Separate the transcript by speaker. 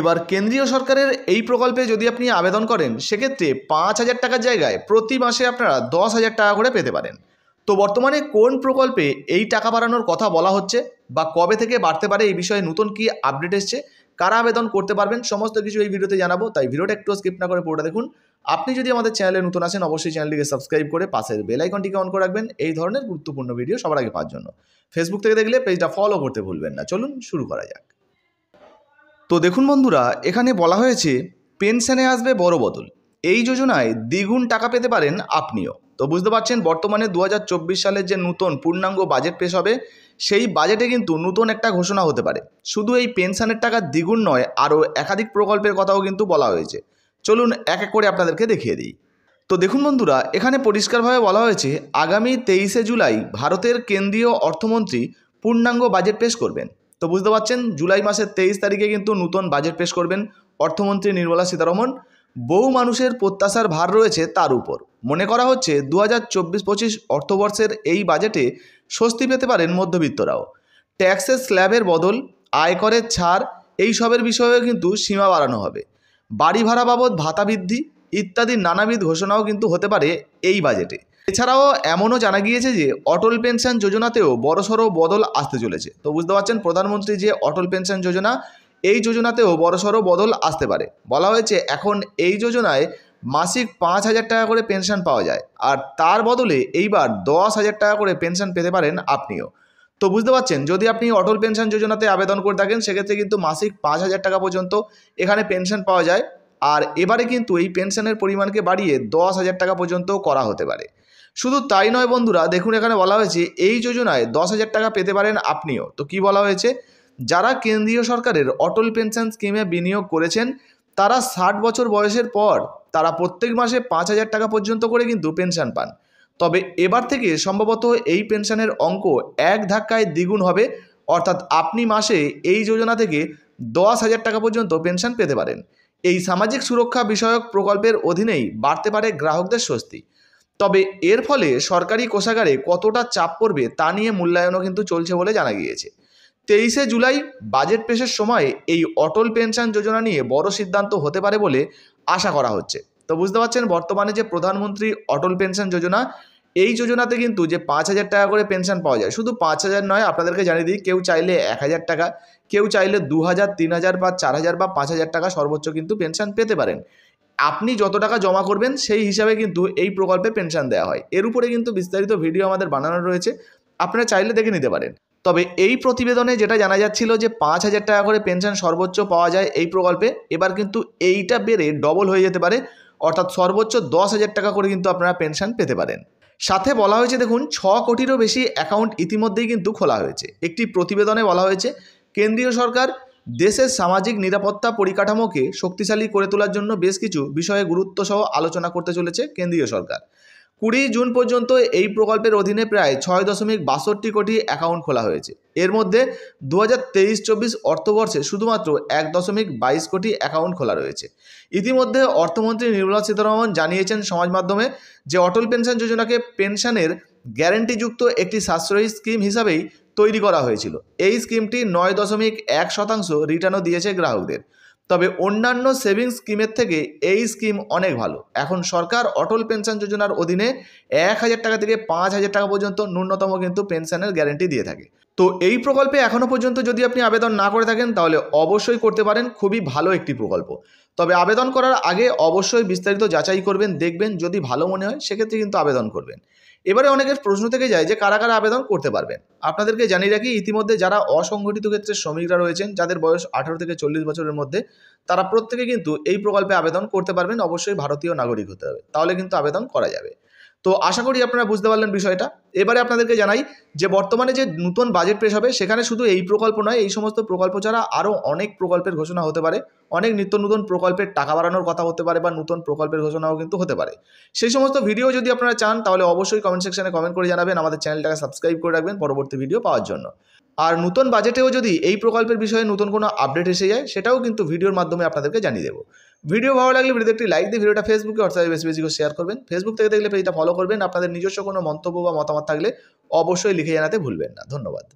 Speaker 1: এবার কেন্দ্রীয় সরকারের এই প্রকল্পে যদি আপনি আবেদন করেন সেক্ষেত্রে পাঁচ হাজার টাকার জায়গায় প্রতি মাসে আপনারা দশ হাজার টাকা করে পেতে পারেন তো বর্তমানে কোন প্রকল্পে এই টাকা বাড়ানোর কথা বলা হচ্ছে বা কবে থেকে বাড়তে পারে এই বিষয়ে নতুন কি আপডেট এসছে কারা আবেদন করতে পারবেন সমস্ত কিছু এই ভিডিওতে জানাবো তাই ভিডিওটা একটু স্কিপ না করে পুরোটা দেখুন আপনি যদি আমাদের চ্যানেলে নতুন আসেন অবশ্যই চ্যানেলটিকে সাবস্ক্রাইব করে পাশের বেলাইকনটিকে অন করে রাখবেন এই ধরনের গুরুত্বপূর্ণ ভিডিও সবার আগে পাওয়ার জন্য ফেসবুক থেকে দেখলে পেজটা ফলো করতে ভুলবেন না চলুন শুরু করা যাক তো দেখুন বন্ধুরা এখানে বলা হয়েছে পেনশনে আসবে বড় বদল এই যোজনায় দ্বিগুণ টাকা পেতে পারেন আপনিও তো বুঝতে পারছেন বর্তমানে দু সালের যে নতুন পূর্ণাঙ্গ বাজেট পেশ হবে সেই বাজেটে কিন্তু নতুন একটা ঘোষণা হতে পারে শুধু এই পেনশনের টাকা দ্বিগুণ নয় আরও একাধিক প্রকল্পের কথাও কিন্তু বলা হয়েছে চলুন এক এক করে আপনাদেরকে দেখিয়ে দিই তো দেখুন বন্ধুরা এখানে পরিষ্কারভাবে বলা হয়েছে আগামী তেইশে জুলাই ভারতের কেন্দ্রীয় অর্থমন্ত্রী পূর্ণাঙ্গ বাজেট পেশ করবেন তো বুঝতে পারছেন জুলাই মাসের তেইশ তারিখে কিন্তু নতুন বাজেট পেশ করবেন অর্থমন্ত্রী নির্মলা সীতারমন বহু মানুষের প্রত্যাশার ভার রয়েছে তার উপর মনে করা হচ্ছে দু হাজার চব্বিশ পঁচিশ অর্থবর্ষের এই বাজেটে স্বস্তি পেতে পারেন মধ্যবিত্তরাও ট্যাক্সের স্ল্যাবের বদল আয়করের ছাড় এই সবের বিষয়েও কিন্তু সীমা বাড়ানো হবে বাড়ি ভাড়া বাবদ ভাতা বৃদ্ধি ইত্যাদি নানাবিধ ঘোষণাও কিন্তু হতে পারে এই বাজেটে এছাড়াও এমনও জানা গিয়েছে যে অটল পেনশন যোজনাতেও বড়সড় বদল আসতে চলেছে তো বুঝতে পারছেন প্রধানমন্ত্রী যে অটল পেনশন যোজনা এই যোজনাতেও বড়সড় বদল আসতে পারে বলা হয়েছে এখন এই যোজনায় মাসিক পাঁচ হাজার টাকা করে পেনশন পাওয়া যায় আর তার বদলে এইবার দশ হাজার টাকা করে পেনশন পেতে পারেন আপনিও তো বুঝতে পারছেন যদি আপনি অটল পেনশন যোজনাতে আবেদন করে থাকেন সেক্ষেত্রে কিন্তু মাসিক পাঁচ হাজার টাকা পর্যন্ত এখানে পেনশন পাওয়া যায় আর এবারে কিন্তু এই পেনশনের পরিমাণকে বাড়িয়ে দশ হাজার টাকা পর্যন্ত করা হতে পারে শুধু তাই নয় বন্ধুরা দেখুন এখানে বলা হয়েছে এই যোজনায় দশ হাজার টাকা পেতে পারেন আপনিও তো কি বলা হয়েছে যারা কেন্দ্রীয় সরকারের অটল পেনশন স্কিমে বিনিয়োগ করেছেন তারা ষাট বছর বয়সের পর তারা প্রত্যেক মাসে পাঁচ হাজার টাকা পর্যন্ত করে কিন্তু পেনশন পান তবে এবার থেকে সম্ভবত এই পেনশনের অঙ্ক এক ধাক্কায় দ্বিগুণ হবে অর্থাৎ আপনি মাসে এই যোজনা থেকে দশ হাজার টাকা পর্যন্ত পেনশন পেতে পারেন এই সামাজিক সুরক্ষা বিষয়ক প্রকল্পের অধীনেই বাড়তে পারে গ্রাহকদের স্বস্তি তবে এর ফলে সরকারি কোষাগারে কতটা চাপ পড়বে তা নিয়ে মূল্যায়নও কিন্তু চলছে বলে জানা গিয়েছে তেইশে জুলাই বাজেট পেশের সময় এই অটল পেনশন যোজনা নিয়ে বড় সিদ্ধান্ত হতে পারে বলে আশা করা হচ্ছে তো বুঝতে পারছেন বর্তমানে যে প্রধানমন্ত্রী অটল পেনশন যোজনা এই যোজনাতে কিন্তু যে পাঁচ হাজার টাকা করে পেনশন পাওয়া যায় শুধু পাঁচ হাজার নয় আপনাদেরকে জানিয়ে দিই কেউ চাইলে এক হাজার টাকা কেউ চাইলে দু হাজার তিন হাজার বা চার হাজার বা পাঁচ হাজার টাকা সর্বোচ্চ কিন্তু পেনশন পেতে পারেন আপনি যত টাকা জমা করবেন সেই হিসাবে কিন্তু এই প্রকল্পে পেনশন দেওয়া হয় এর উপরে কিন্তু বিস্তারিত ভিডিও আমাদের বানানো রয়েছে আপনারা চাইলে দেখে নিতে পারেন তবে এই প্রতিবেদনে যেটা জানা যাচ্ছিল যে পাঁচ হাজার টাকা করে পেনশন সর্বোচ্চ পাওয়া যায় এই প্রকল্পে এবার কিন্তু এইটা বেড়ে ডবল হয়ে যেতে পারে অর্থাৎ সর্বোচ্চ দশ হাজার টাকা করে কিন্তু আপনারা পেনশন পেতে পারেন সাথে বলা হয়েছে দেখুন ছ কোটিরও বেশি অ্যাকাউন্ট ইতিমধ্যেই কিন্তু খোলা হয়েছে একটি প্রতিবেদনে বলা হয়েছে কেন্দ্রীয় সরকার দেশের সামাজিক নিরাপত্তা পরিকাঠামোকে শক্তিশালী করে তোলার জন্য বেশ কিছু বিষয়ে গুরুত্ব সহ আলোচনা করতে চলেছে কেন্দ্রীয় সরকার কুড়ি জুন পর্যন্ত এই প্রকল্পের অধীনে প্রায় ছয় দশমিক বাষট্টি কোটি অ্যাকাউন্ট খোলা হয়েছে এর মধ্যে দু হাজার তেইশ চব্বিশ অর্থবর্ষে শুধুমাত্র এক দশমিক বাইশ কোটি অ্যাকাউন্ট খোলা রয়েছে ইতিমধ্যে অর্থমন্ত্রী নির্মলা সীতারমন জানিয়েছেন সমাজ মাধ্যমে যে অটল পেনশন যোজনাকে পেনশনের গ্যারেন্টিযুক্ত একটি সাশ্রয়ী স্কিম হিসাবেই তৈরি করা হয়েছিল এই স্কিমটি নয় দশমিক এক শতাংশ রিটার্নও দিয়েছে গ্রাহকদের তবে অন্যান্য সেভিংস স্কিমের থেকে এই স্কিম অনেক ভালো এখন সরকার অটল পেনশন যোজনার অধীনে এক হাজার টাকা থেকে পাঁচ হাজার টাকা পর্যন্ত ন্যূনতম কিন্তু পেনশনের গ্যারেন্টি দিয়ে থাকে তো এই প্রকল্পে এখনও পর্যন্ত যদি আপনি আবেদন না করে থাকেন তাহলে অবশ্যই করতে পারেন খুবই ভালো একটি প্রকল্প তবে আবেদন করার আগে অবশ্যই বিস্তারিত যাচাই করবেন দেখবেন যদি ভালো মনে হয় সেক্ষেত্রে কিন্তু আবেদন করবেন এবারে অনেকের প্রশ্ন থেকে যায় যে কারা কারা আবেদন করতে পারবেন আপনাদেরকে জানিয়ে রাখি ইতিমধ্যে যারা অসংগঠিত ক্ষেত্রে শ্রমিকরা রয়েছেন যাদের বয়স আঠারো থেকে চল্লিশ বছরের মধ্যে তারা প্রত্যেকে কিন্তু এই প্রকল্পে আবেদন করতে পারবেন অবশ্যই ভারতীয় নাগরিক হতে হবে তাহলে কিন্তু আবেদন করা যাবে তো আশা করি আপনারা বুঝতে পারলেন বিষয়টা এবারে আপনাদেরকে জানাই যে বর্তমানে যে নতুন বাজেট পেশ হবে সেখানে শুধু এই প্রকল্প নয় এই সমস্ত প্রকল্প ছাড়া আরও অনেক প্রকল্পের ঘোষণা হতে পারে অনেক নিত্য নতুন প্রকল্পের টাকা বাড়ানোর কথা হতে পারে বা নতুন প্রকল্পের ঘোষণাও কিন্তু হতে পারে সেই সমস্ত ভিডিও যদি আপনারা চান তাহলে অবশ্যই কমেন্ট সেকশনে কমেন্ট করে জানাবেন আমাদের চ্যানেলটাকে সাবস্ক্রাইব করে রাখবেন পরবর্তী ভিডিও পাওয়ার জন্য আর নতুন বাজেটেও যদি এই প্রকল্পের বিষয়ে নতুন কোনো আপডেট এসে যায় সেটাও কিন্তু ভিডিওর মাধ্যমে আপনাদেরকে জানিয়ে দেবো ভিডিও ভালো লাগলে ভিডিওতে একটি লাইক দিয়ে ভিডিওটা ফেসবুকে অর্থাৎ বেশি বেশি করে শেয়ার করবেন ফেসবুক থেকে দেখলে পেজটা ফলো করবেন আপনাদের নিজস্ব কোনো মন্তব্য বা মতামত থাকলে অবশ্যই লিখে জানাতে ভুলবেন না ধন্যবাদ